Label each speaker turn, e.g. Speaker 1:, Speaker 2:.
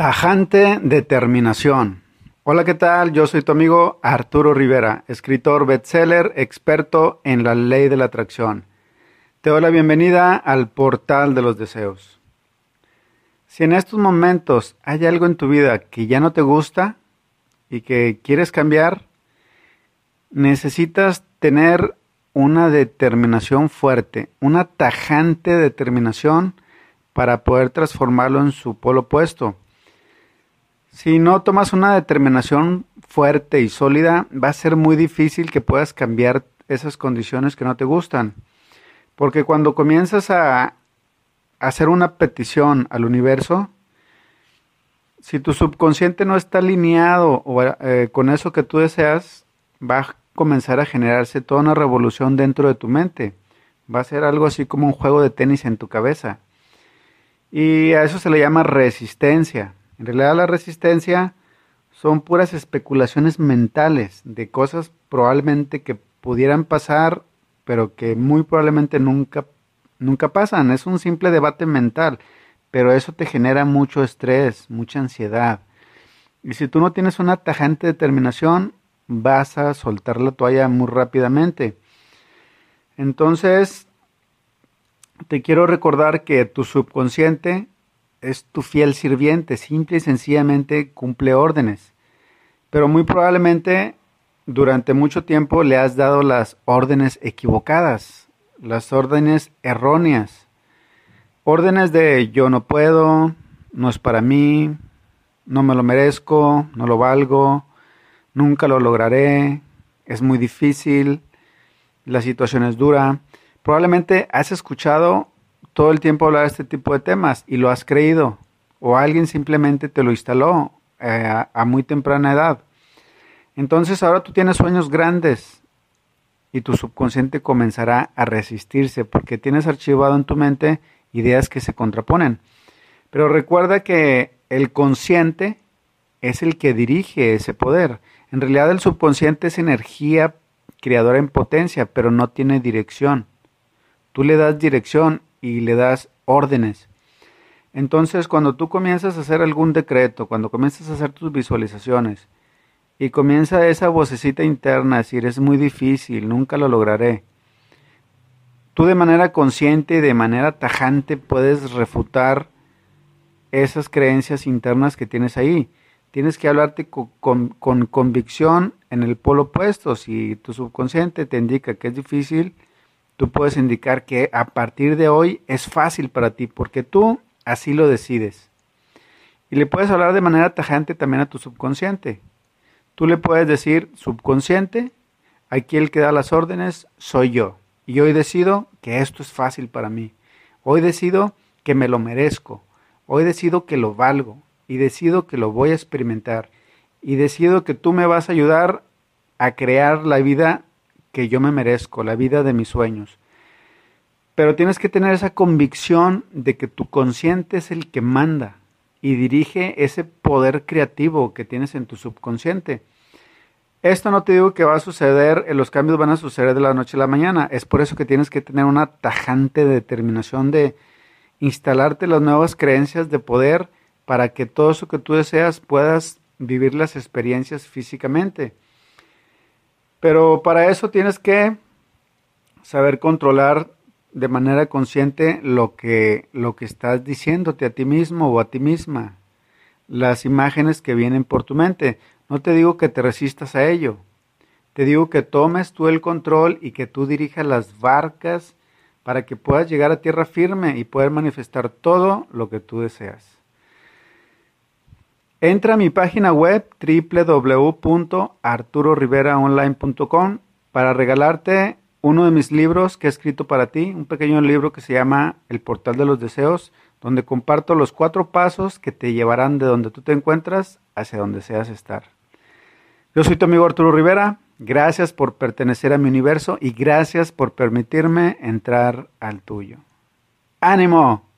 Speaker 1: Tajante determinación. Hola, ¿qué tal? Yo soy tu amigo Arturo Rivera, escritor bestseller, experto en la ley de la atracción. Te doy la bienvenida al portal de los deseos. Si en estos momentos hay algo en tu vida que ya no te gusta y que quieres cambiar, necesitas tener una determinación fuerte, una tajante determinación para poder transformarlo en su polo opuesto si no tomas una determinación fuerte y sólida, va a ser muy difícil que puedas cambiar esas condiciones que no te gustan. Porque cuando comienzas a hacer una petición al universo, si tu subconsciente no está alineado eh, con eso que tú deseas, va a comenzar a generarse toda una revolución dentro de tu mente. Va a ser algo así como un juego de tenis en tu cabeza. Y a eso se le llama resistencia. En realidad la resistencia son puras especulaciones mentales de cosas probablemente que pudieran pasar, pero que muy probablemente nunca, nunca pasan. Es un simple debate mental, pero eso te genera mucho estrés, mucha ansiedad. Y si tú no tienes una tajante determinación, vas a soltar la toalla muy rápidamente. Entonces, te quiero recordar que tu subconsciente es tu fiel sirviente, simple y sencillamente cumple órdenes. Pero muy probablemente durante mucho tiempo le has dado las órdenes equivocadas, las órdenes erróneas. Órdenes de yo no puedo, no es para mí, no me lo merezco, no lo valgo, nunca lo lograré, es muy difícil, la situación es dura. Probablemente has escuchado todo el tiempo hablar de este tipo de temas y lo has creído o alguien simplemente te lo instaló eh, a muy temprana edad. Entonces ahora tú tienes sueños grandes y tu subconsciente comenzará a resistirse porque tienes archivado en tu mente ideas que se contraponen. Pero recuerda que el consciente es el que dirige ese poder. En realidad el subconsciente es energía creadora en potencia, pero no tiene dirección. Tú le das dirección y le das órdenes. Entonces, cuando tú comienzas a hacer algún decreto, cuando comienzas a hacer tus visualizaciones y comienza esa vocecita interna a decir es muy difícil, nunca lo lograré, tú de manera consciente y de manera tajante puedes refutar esas creencias internas que tienes ahí. Tienes que hablarte con, con, con convicción en el polo opuesto. Si tu subconsciente te indica que es difícil, tú puedes indicar que a partir de hoy es fácil para ti porque tú así lo decides. Y le puedes hablar de manera tajante también a tu subconsciente. Tú le puedes decir, subconsciente, aquí el que da las órdenes soy yo. Y hoy decido que esto es fácil para mí. Hoy decido que me lo merezco. Hoy decido que lo valgo. Y decido que lo voy a experimentar. Y decido que tú me vas a ayudar a crear la vida que yo me merezco, la vida de mis sueños. Pero tienes que tener esa convicción de que tu consciente es el que manda y dirige ese poder creativo que tienes en tu subconsciente. Esto no te digo que va a suceder, eh, los cambios van a suceder de la noche a la mañana. Es por eso que tienes que tener una tajante determinación de instalarte las nuevas creencias de poder para que todo eso que tú deseas puedas vivir las experiencias físicamente. Pero para eso tienes que saber controlar de manera consciente lo que, lo que estás diciéndote a ti mismo o a ti misma, las imágenes que vienen por tu mente. No te digo que te resistas a ello, te digo que tomes tú el control y que tú dirijas las barcas para que puedas llegar a tierra firme y poder manifestar todo lo que tú deseas. Entra a mi página web www.arturoriveraonline.com para regalarte uno de mis libros que he escrito para ti, un pequeño libro que se llama El Portal de los Deseos, donde comparto los cuatro pasos que te llevarán de donde tú te encuentras hacia donde deseas estar. Yo soy tu amigo Arturo Rivera, gracias por pertenecer a mi universo y gracias por permitirme entrar al tuyo. ¡Ánimo!